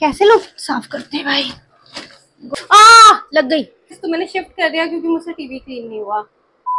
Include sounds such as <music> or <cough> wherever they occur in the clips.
कैसे लोग साफ करते हैं भाई आ लग गई तो मैंने शिफ्ट कर दिया क्योंकि मुझसे टीवी क्लीन नहीं हुआ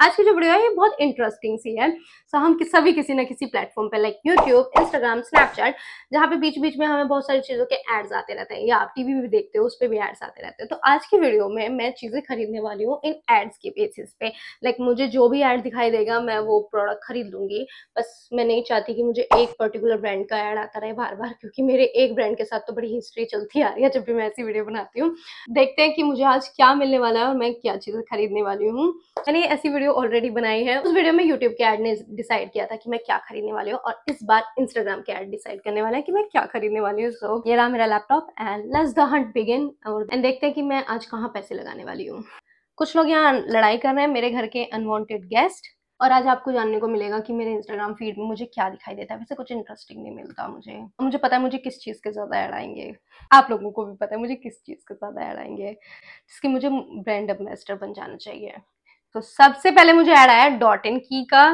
आज की जो वीडियो है ये बहुत इंटरेस्टिंग सी है सो so, हम कि सभी किसी ना किसी प्लेटफॉर्म पे लाइक यूट्यूब इंस्टाग्राम स्नैपचैट जहाँ पे बीच बीच में हमें बहुत सारी चीज़ों के एड्स आते रहते हैं या आप टीवी भी देखते हो उस पर भी एड्स आते रहते हैं तो आज की वीडियो में मैं चीज़ें खरीदने वाली हूँ इन एड्स के बेसिस पे लाइक like, मुझे जो भी एड दिखाई देगा मैं वो प्रोडक्ट खरीद लूँगी बस मैं नहीं चाहती कि मुझे एक पर्टिकुलर ब्रांड का एड आता रहे बार बार क्योंकि मेरे एक ब्रांड के साथ तो बड़ी हिस्ट्री चलती आ रही है जब भी मैं ऐसी वीडियो बनाती हूँ देखते हैं कि मुझे आज क्या मिलने वाला है और मैं क्या चीज़ें खरीदने वाली हूँ यानी ऐसी वीडियो वीडियो ऑलरेडी बनाई है उस वीडियो में यूट्यूब के एड ने डिसाइड किया था कि मैं क्या खरीदने वाली हूँ और इस बार इंस्टाग्राम के एड डिसाइड करने वाला है कि मैं क्या खरीदने वाली हूँ सो ये रहा मेरा laptop and let's the hunt begin और एंड देखते हैं कि मैं आज कहाँ पैसे लगाने वाली हूँ कुछ लोग यहाँ लड़ाई कर रहे हैं मेरे घर के अनवांटेड गेस्ट और आज आपको जानने को मिलेगा कि मेरे इंस्टाग्राम फीड में मुझे क्या दिखाई देता है वैसे कुछ इंटरेस्टिंग नहीं मिलता मुझे मुझे पता है मुझे किस चीज़ के ज़्यादा ऐड आएंगे आप लोगों को भी पता है मुझे किस चीज़ के ज़्यादा ऐड आएंगे जिसकी मुझे ब्रांड एम्बेसडर बन जाना चाहिए तो सबसे पहले मुझे ऐड आया डॉट इन की का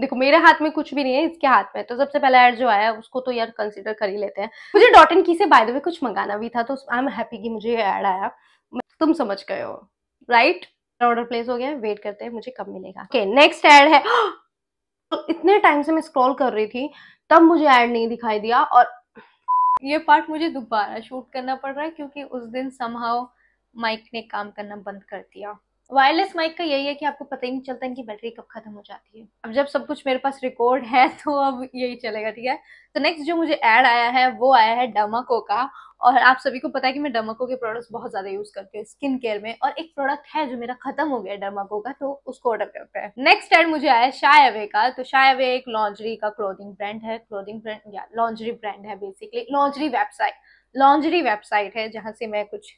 देखो मेरे हाथ में कुछ भी नहीं है इसके हाथ में तो सबसे पहला ऐड जो आया उसको तो यार कंसिडर कर ही लेते हैं मुझे डॉट इन की से बाय द वे कुछ मंगाना भी था तो आई एम हैप्पी कि मुझे ये ऐड आया तुम समझ गए हो राइट ऑर्डर प्लेस हो गया वेट करते हैं मुझे कब मिलेगा ओके नेक्स्ट ऐड है <gasps> तो इतने टाइम से मैं स्क्रॉल कर रही थी तब मुझे ऐड नहीं दिखाई दिया और ये पार्ट मुझे दोबारा शूट करना पड़ रहा है क्योंकि उस दिन समहाव माइक ने काम करना बंद कर दिया वायरलेस माइक का यही है कि आपको पता ही नहीं चलता इनकी बैटरी कब खत्म हो जाती है अब जब सब कुछ मेरे पास रिकॉर्ड है <laughs> तो अब यही चलेगा ठीक है तो नेक्स्ट जो मुझे ऐड आया है वो आया है डमाको का और आप सभी को पता है कि मैं डमाको के प्रोडक्ट्स बहुत ज़्यादा यूज़ करती हूँ स्किन केयर में और एक प्रोडक्ट है जो मेरा खत्म हो गया डमाको का तो उसको ऑर्डर करते हैं नेक्स्ट एड मुझे आया शाय अवे का तो शाय अवे एक लॉन्जरी का क्लोथिंग ब्रांड है क्लोथिंग ब्रांड या लॉन्जरी ब्रांड है basically lingerie website lingerie website है जहाँ से मैं कुछ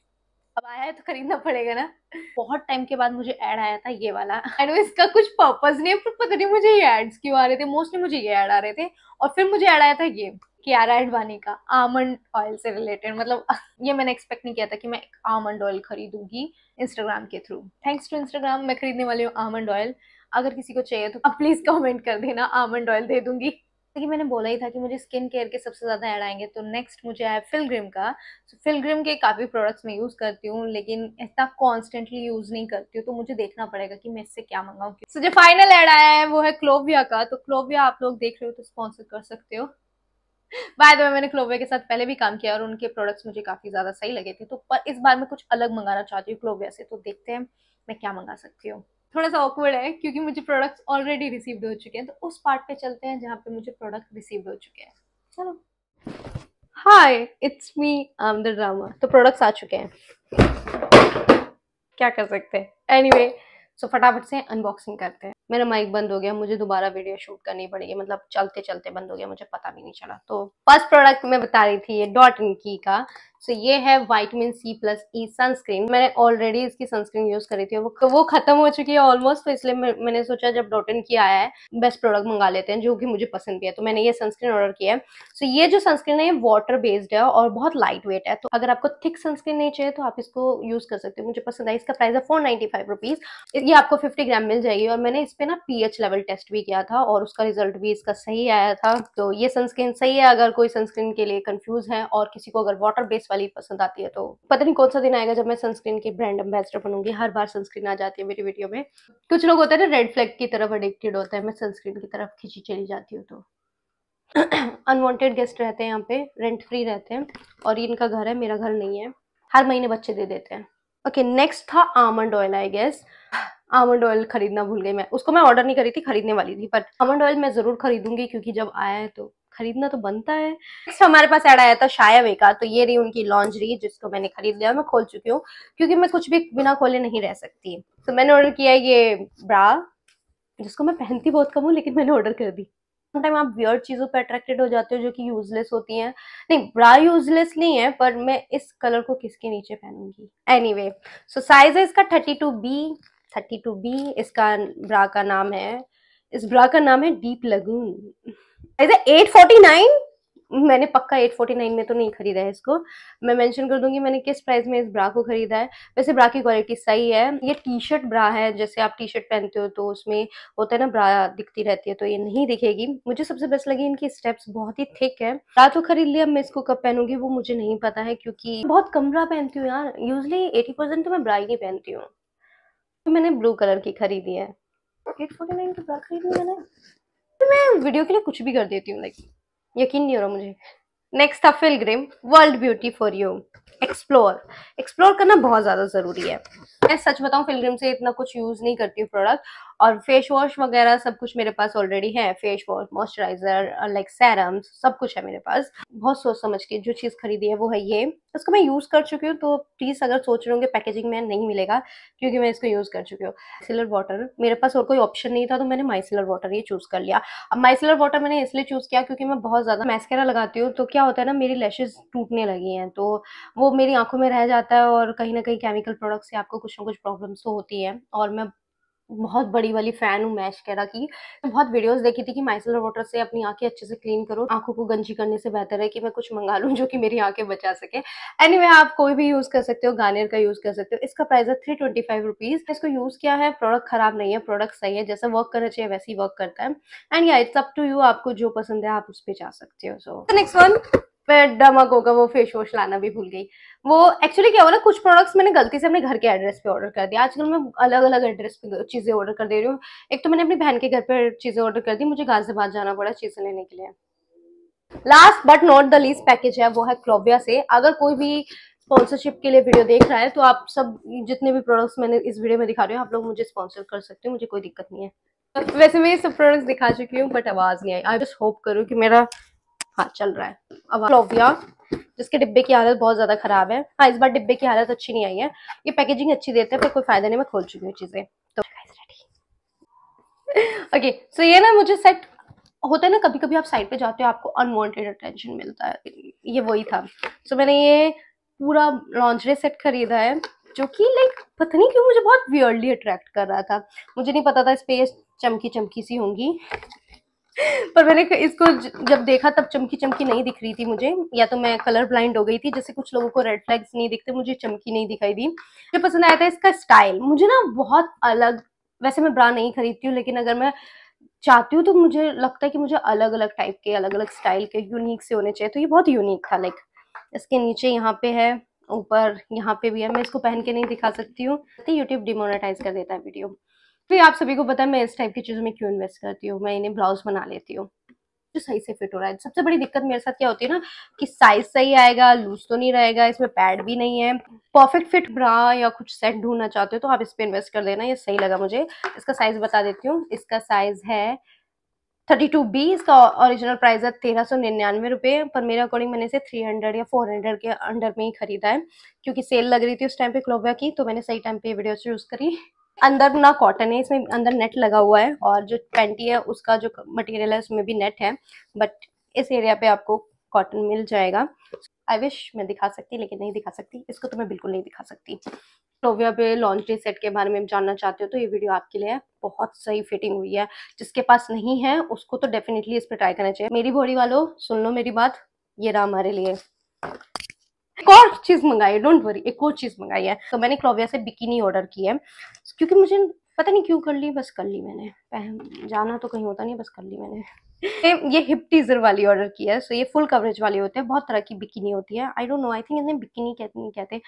अब आया है तो खरीदना पड़ेगा ना बहुत टाइम के बाद मुझे ऐड आया था ये वाला आई नो इसका कुछ पर्पज नहीं है पर पता नहीं मुझे ये एड्स क्यों आ रहे थे मोस्टली मुझे ये ऐड आ रहे थे और फिर मुझे ऐड आया था ये कियारा एडवानी का आमंड ऑयल से रिलेटेड मतलब ये मैंने एक्सपेक्ट नहीं किया था कि मैं एक आमंड ऑयल खरीदूंगी इंस्टाग्राम के थ्रू थैंक्स टू इंस्टाग्राम मैं खरीदने वाली हूँ आमंड ऑयल अगर किसी को चाहिए तो आप प्लीज़ कमेंट कर देना आमंड ऑयल दे दूंगी कि मैंने बोला ही था कि मुझे स्किन केयर के सबसे ज़्यादा ऐड आएंगे तो नेक्स्ट मुझे आया फिलग्रिम का सो फिलग्रिम के काफ़ी प्रोडक्ट्स मैं यूज़ करती हूँ लेकिन इतना कॉन्स्टेंटली यूज़ नहीं करती हूँ तो मुझे देखना पड़ेगा कि मैं इससे क्या मंगाऊँ सो so, जो फाइनल ऐड आया है वो है क्लोविया का तो क्लोविया आप लोग देख रहे हो तो स्पॉन्सर कर सकते हो बाय द वे मैंने क्लोविया के साथ पहले भी काम किया और उनके प्रोडक्ट्स मुझे काफ़ी ज़्यादा सही लगे थे तो पर इस बार मैं कुछ अलग मंगाना चाहती हूँ क्लोविया से तो देखते हैं मैं क्या मंगा सकती हूँ थोड़ा सा ऑकवर्ड है क्योंकि मुझे प्रोडक्ट्स ऑलरेडी रिसीव्ड हो चुके हैं तो उस पार्ट पे चलते हैं जहाँ पे मुझे प्रोडक्ट रिसीव्ड हो चुके हैं चलो हाय it's me um the drama तो प्रोडक्ट्स आ चुके हैं क्या कर सकते हैं एनीवे सो फटाफट से अनबॉक्सिंग करते हैं मेरा माइक बंद हो गया मुझे दोबारा वीडियो शूट करनी पड़ेगी मतलब चलते चलते बंद हो गया मुझे पता भी नहीं चला तो फर्स्ट प्रोडक्ट मैं बता रही थी ये डॉट इन की का सो so, ये है vitamin C plus E sunscreen मैंने ऑलरेडी इसकी सनस्क्रीन यूज करी थी वो वो खत्म हो चुकी है ऑलमोस्ट तो इसलिए मैंने सोचा जब डॉटन की आया है बेस्ट प्रोडक्ट मंगा लेते हैं जो कि मुझे पसंद भी है तो मैंने ये सनस्क्रीन ऑर्डर किया है सो ये जो सनस्क्रीन है ये वाटर बेस्ड है और बहुत लाइट वेट है तो अगर आपको थिक सनस्क्रीन नहीं चाहिए तो आप इसको यूज कर सकते हो मुझे पसंद है इसका प्राइस है फोर नाइन्टी फाइव रुपीज ये आपको फिफ्टी ग्राम मिल जाएगी और मैंने इस पर ना पी लेवल टेस्ट भी किया था और उसका रिजल्ट भी इसका सही आया था तो ये सनस्क्रीन सही है अगर कोई सनस्क्रीन के लिए कन्फ्यूज है और किसी को अगर वाटर बेस्ड वाली पसंद आती है तो पता नहीं कौन सा दिन आएगा जब मैं सनस्क्रीन की ब्रांड एम्बेसडर बनूंगी हर बार सनस्क्रीन आ जाती है मेरी वीडियो में कुछ लोग होते हैं ना रेड फ्लैग की तरफ अडिक्टेड होता है मैं सनस्क्रीन की तरफ खींची चली जाती हूँ तो अनवांटेड <clears throat> गेस्ट रहते हैं यहाँ पे रेंट फ्री रहते हैं और इनका घर है मेरा घर नहीं है हर महीने बच्चे दे देते हैं ओके नेक्स्ट था almond oil I guess almond oil खरीदना भूल गई मैं उसको मैं ऑर्डर नहीं करी थी खरीदने वाली थी बट आमंड ऑयल मैं ज़रूर खरीदूंगी क्योंकि जब आया है तो खरीदना तो बनता है अच्छा, हमारे पास ऐड आया था शाया वे का तो ये रही उनकी लॉन्जरी जिसको मैंने खरीद लिया मैं खोल चुकी हूँ क्योंकि मैं कुछ भी बिना खोले नहीं रह सकती तो मैंने ऑर्डर किया ये ब्रा जिसको मैं पहनती बहुत कम हूँ लेकिन मैंने ऑर्डर कर दी टाइम आप वियर चीज़ों पर अट्रैक्टेड हो जाते हो जो कि यूजलेस होती हैं नहीं ब्रा यूजलेस नहीं है पर मैं इस कलर को किसके नीचे पहनूंगी एनी वे सो साइज है इसका thirty two B thirty two B इसका ब्रा का नाम है इस ब्रा का नाम है डीप लगून एट फोर्टी मैंने पक्का 849 में तो नहीं खरीदा है इसको मैं मेंशन कर दूंगी मैंने किस प्राइस में इस ब्रा को खरीदा है वैसे ब्रा की क्वालिटी सही है ये टी शर्ट ब्रा है जैसे आप टी शर्ट पहनते हो तो उसमें होता है ना ब्रा दिखती रहती है तो ये नहीं दिखेगी मुझे सबसे बेस्ट लगी इनकी स्टेप्स बहुत ही थिक है ब्रा तो खरीद लिया मैं इसको कब पहनूंगी वो मुझे नहीं पता है क्योंकि बहुत कम ब्रा पहनती हूँ यार यूजली एटी तो मैं ब्रा ही नहीं पहनती हूँ तो मैंने ब्लू कलर की खरीदी है एट फोर्टी नाइन की ब्रा खरीदी मैंने तो मैं वीडियो के लिए कुछ भी कर देती हूँ लाइक यकीन नहीं हो रहा मुझे नेक्स्ट था Pilgrim world beauty for you explore explore करना बहुत ज़्यादा ज़रूरी है मैं सच बताऊँ फिलग्रिम से इतना कुछ यूज़ नहीं करती हूँ प्रोडक्ट और फेस वॉश वगैरह सब कुछ मेरे पास ऑलरेडी है face wash moisturiser like serums सब कुछ है मेरे पास बहुत सोच समझ के जो चीज़ खरीदी है वो है ये इसको मैं यूज़ कर चुकी हूँ तो प्लीज़ अगर सोच रहे होंगे पैकेजिंग में नहीं मिलेगा क्योंकि मैं इसको यूज़ कर चुकी हूँ माइसिलर वाटर मेरे पास और कोई ऑप्शन नहीं था तो मैंने माइसिलर वाटर ये चूज़ कर लिया अब माइसिलर वाटर मैंने इसलिए चूज़ किया क्योंकि मैं बहुत ज़्यादा मैस्केरा लगाती हूँ तो क्या होता है ना मेरी लैशेज टूटने लगी हैं तो वो मेरी आंखों में रह जाता है और कहीं ना कहीं केमिकल प्रोडक्ट से आपको कुछ ना कुछ प्रॉब्लम्स तो होती है और मैं बहुत बड़ी वाली फैन हूँ मैश कैरा की बहुत वीडियोस देखी थी कि माइसलर वाटर से अपनी आंखें अच्छे से क्लीन करो आंखों को गंजी करने से बेहतर है कि मैं कुछ मंगा लूँ जो कि मेरी आंखें बचा सके एनी anyway, आप कोई भी यूज़ कर सकते हो गार्नियर का यूज़ कर सकते हो इसका प्राइस है थ्री ट्वेंटी फाइव रुपीज़ इसको यूज़ किया है प्रोडक्ट खराब नहीं है प्रोडक्ट सही है जैसा वर्क करना चाहिए वैसे ही वर्क करता है एंड या इट्स अप टू यू आपको जो पसंद है आप उस पर जा सकते हो सो नेक्स्ट वन मैं डमक होगा वो फेस वॉश लाना भी भूल गई वो एक्चुअली क्या हुआ ना कुछ प्रोडक्ट्स मैंने गलती से अपने घर के एड्रेस पे ऑर्डर कर दिया आजकल मैं अलग अलग एड्रेस पे चीज़ें ऑर्डर कर दे रही हूँ एक तो मैंने अपनी बहन के घर पर चीज़ें ऑर्डर कर दी मुझे गाजियाबाद जाना पड़ा चीज़ें लेने के लिए last but not the least package है वो है क्लोविया से अगर कोई भी स्पॉन्सरशिप के लिए वीडियो देख रहा है तो आप सब जितने भी प्रोडक्ट्स मैंने इस वीडियो में दिखा रहे हैं आप लोग मुझे स्पॉन्सर कर सकते हो मुझे कोई दिक्कत नहीं है वैसे मैं ये सब प्रोडक्ट्स दिखा चुकी हूँ बट आवाज़ नहीं आई आई जस्ट होप करूँ कि मेरा हाँ चल रहा है अब लोविया जिसके डिब्बे की हालत बहुत ज़्यादा ख़राब है हाँ इस बार डिब्बे की हालत अच्छी नहीं आई है ये पैकेजिंग अच्छी देते हैं पर कोई फ़ायदा नहीं मैं खोल चुकी हूँ चीज़ें तो ओके सो ये ना मुझे सेट होता है ना कभी कभी आप साइड पे जाते हो आपको अनवांटेड अटेंशन मिलता है ये वही था सो so, मैंने ये पूरा लॉन्चरे सेट खरीदा है जो कि लाइक पता नहीं क्यों मुझे बहुत वियर्डली अट्रैक्ट कर रहा था मुझे नहीं पता था इस पर चमकी चमकी सी होंगी पर मैंने इसको जब देखा तब चमकी चमकी नहीं दिख रही थी मुझे या तो मैं कलर ब्लाइंड हो गई थी जैसे कुछ लोगों को रेड फ्लैग्स नहीं दिखते मुझे चमकी नहीं दिखाई दी मुझे पसंद आया था इसका स्टाइल मुझे ना बहुत अलग वैसे मैं ब्रा नहीं खरीदती हूँ लेकिन अगर मैं चाहती हूँ तो मुझे लगता है कि मुझे अलग अलग टाइप के अलग अलग स्टाइल के यूनिक से होने चाहिए तो ये बहुत यूनिक था लाइक इसके नीचे यहाँ पे है ऊपर यहाँ पे भी है मैं इसको पहन के नहीं दिखा सकती हूँ यूट्यूब डिमोनेटाइज कर देता है वीडियो फिर आप सभी को पता है मैं इस टाइप की चीज़ों में क्यों इन्वेस्ट करती हूँ मैं इन्हें ब्लाउज बना लेती हूँ जो सही से फिट हो रहा है सबसे बड़ी दिक्कत मेरे साथ क्या होती है ना कि साइज सही आएगा लूज तो नहीं रहेगा इसमें पैड भी नहीं है परफेक्ट फिट ब्रा या कुछ सेट ढूंढना चाहते हो तो आप इस पर इन्वेस्ट कर देना ये सही लगा मुझे इसका साइज बता देती हूँ इसका साइज है थर्टी टू बी इसका ओरिजिनल प्राइस है तेरह सौ निन्यानवे रुपये पर मेरे अकॉर्डिंग मैंने इसे थ्री हंड्रेड या फोर हंड्रेड के अंडर में ही खरीदा है क्योंकि सेल लग रही थी उस टाइम पे क्लोबिया की तो मैंने सही टाइम पे वीडियो चूज करी अंदर ना कॉटन है इसमें अंदर नेट लगा हुआ है और जो पेंटी है उसका जो मटेरियल है उसमें भी नेट है बट इस एरिया पे आपको कॉटन मिल जाएगा आई विश मैं दिखा सकती लेकिन नहीं दिखा सकती इसको तो मैं बिल्कुल नहीं दिखा सकती टोविया पे लॉन्ड्री सेट के बारे में जानना चाहते हो तो ये वीडियो आपके लिए बहुत सही फिटिंग हुई है जिसके पास नहीं है उसको तो डेफिनेटली इस पर ट्राई करना चाहिए मेरी बॉडी वालों सुन लो मेरी बात ये रहा हमारे लिए एक और चीज मंगाई है डोंट वरी एक और चीज मंगाई है तो मैंने क्लोविया से बिकिनी ऑर्डर की है क्योंकि मुझे पता नहीं क्यों कर ली बस कर ली मैंने जाना तो कहीं होता नहीं बस कर ली मैंने ये हिप टीजर वाली ऑर्डर की है सो ये फुल कवरेज वाली होते हैं बहुत तरह की बिकिनी होती है I don't know I think इन्हें बिकिनी कहते नहीं कहते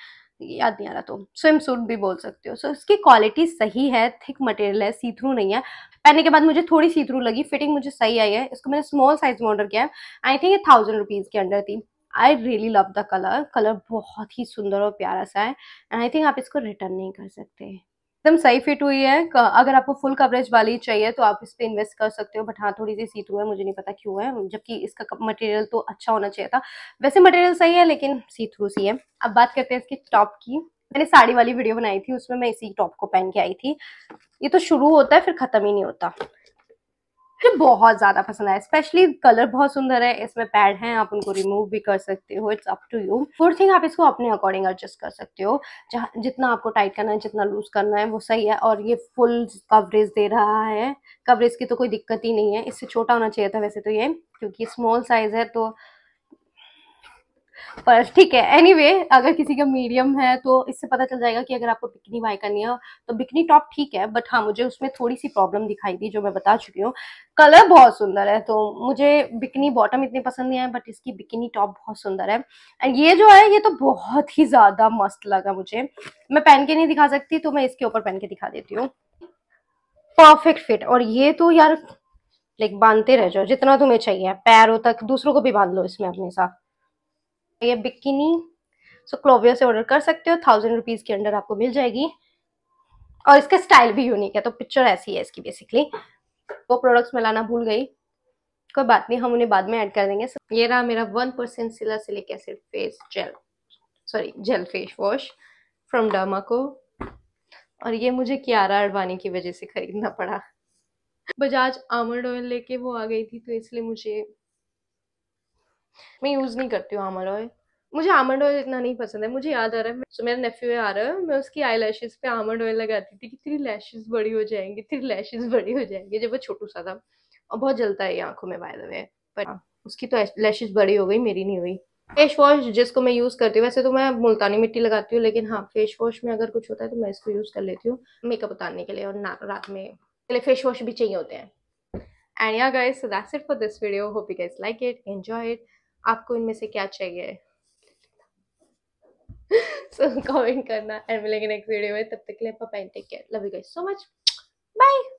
याद नहीं आ रहा तो स्विम सूट भी बोल सकते हो सो इसकी क्वालिटी सही है थिक मटेरियल है सी थ्रू नहीं है पहनने के बाद मुझे थोड़ी सी थ्रू लगी फिटिंग मुझे सही आई है इसको मैंने स्मॉल साइज में ऑर्डर किया है आई थिंक ये थाउजेंड रुपीज़ के अंडर थी I really love the colour colour बहुत ही सुंदर और प्यारा सा है एंड आई थिंक आप इसको रिटर्न नहीं कर सकते एकदम सही फिट हुई है अगर आपको फुल कवरेज वाली चाहिए तो आप इस पर इन्वेस्ट कर सकते हो बट हाँ थोड़ी सी सी थ्रू है मुझे नहीं पता क्यों है जबकि इसका मटेरियल तो अच्छा होना चाहिए था वैसे मटेरियल सही है लेकिन सी थ्रू सी है अब बात करते हैं इसकी टॉप की मैंने साड़ी वाली वीडियो बनाई थी उसमें मैं इसी टॉप को पहन के आई थी ये तो शुरू होता है फिर ख़त्म ही नहीं होता मुझे बहुत ज़्यादा पसंद आया स्पेशली कलर बहुत सुंदर है इसमें पैड हैं आप उनको रिमूव भी कर सकते हो it's up to you fourth thing आप इसको अपने अकॉर्डिंग एडजस्ट कर सकते हो जहाँ जितना आपको टाइट करना है जितना लूज करना है वो सही है और ये फुल कवरेज दे रहा है कवरेज की तो कोई दिक्कत ही नहीं है इससे छोटा होना चाहिए था वैसे तो ये क्योंकि स्मॉल साइज़ है तो पर ठीक है एनीवे anyway, अगर किसी का मीडियम है तो इससे पता चल जाएगा कि अगर आपको बिकनी बाय करनी है तो बिकनी टॉप ठीक है बट हाँ मुझे उसमें थोड़ी सी प्रॉब्लम दिखाई दी जो मैं बता चुकी हूँ कलर बहुत सुंदर है तो मुझे बिकनी बॉटम इतनी पसंद नहीं है बट इसकी बिकनी टॉप बहुत सुंदर है एंड ये जो है ये तो बहुत ही ज़्यादा मस्त लगा मुझे मैं पहन के नहीं दिखा सकती तो मैं इसके ऊपर पहन के दिखा देती हूँ परफेक्ट फिट और ये तो यार लाइक बांधते रह जाओ जितना तुम्हें चाहिए पैरों तक दूसरों को भी बांध लो इसमें अपने साथ ये बिकिनी सो क्लोवियो से ऑर्डर कर सकते हो थाउजेंड रुपीज़ के अंडर आपको मिल जाएगी और इसका स्टाइल भी यूनिक है तो पिक्चर ऐसी है इसकी बेसिकली वो प्रोडक्ट्स मैं लाना भूल गई कोई बात नहीं हम उन्हें बाद में ऐड कर देंगे सो ये रहा मेरा वन परसेंट सिला salicylic acid face gel sorry gel face wash from Derma Co और ये मुझे कियारा अडवाणी की वजह से खरीदना पड़ा बजाज आमंड ऑयल लेके वो आ गई थी तो इसलिए मुझे मैं यूज़ नहीं करती हूँ आमंड ऑयल मुझे आमंड ऑयल इतना नहीं पसंद है मुझे याद आ रहा है सो मेरा नेफ्यू आ रहा है मैं उसकी आई लैशेज पे आमंड ऑयल लगाती थी कि तेरी लैशेज बड़ी हो जाएंगी तेरी लैशेज बड़ी हो जाएंगी जब वो छोटू सा था और बहुत जलता है ये आंखों में बाय द वे पर हाँ, उसकी तो लैशेज बड़ी हो गई मेरी नहीं हुई फेस वॉश जिसको मैं यूज़ करती हूँ वैसे तो मैं मुल्तानी मिट्टी लगाती हूँ लेकिन हाँ फेस वॉश में अगर कुछ होता है तो मैं इसको यूज़ कर लेती हूँ मेकअप उतारने के लिए और रात में के लिए फेस वॉश भी चाहिए होते हैं and yeah guys so that's it for this video hope you guys like it enjoy it आपको इनमें से क्या चाहिए सो <laughs> कमेंट करना एंड मिलेंगे नेक्स्ट वीडियो में तब तक के लिए पापा and take care love you guys so much bye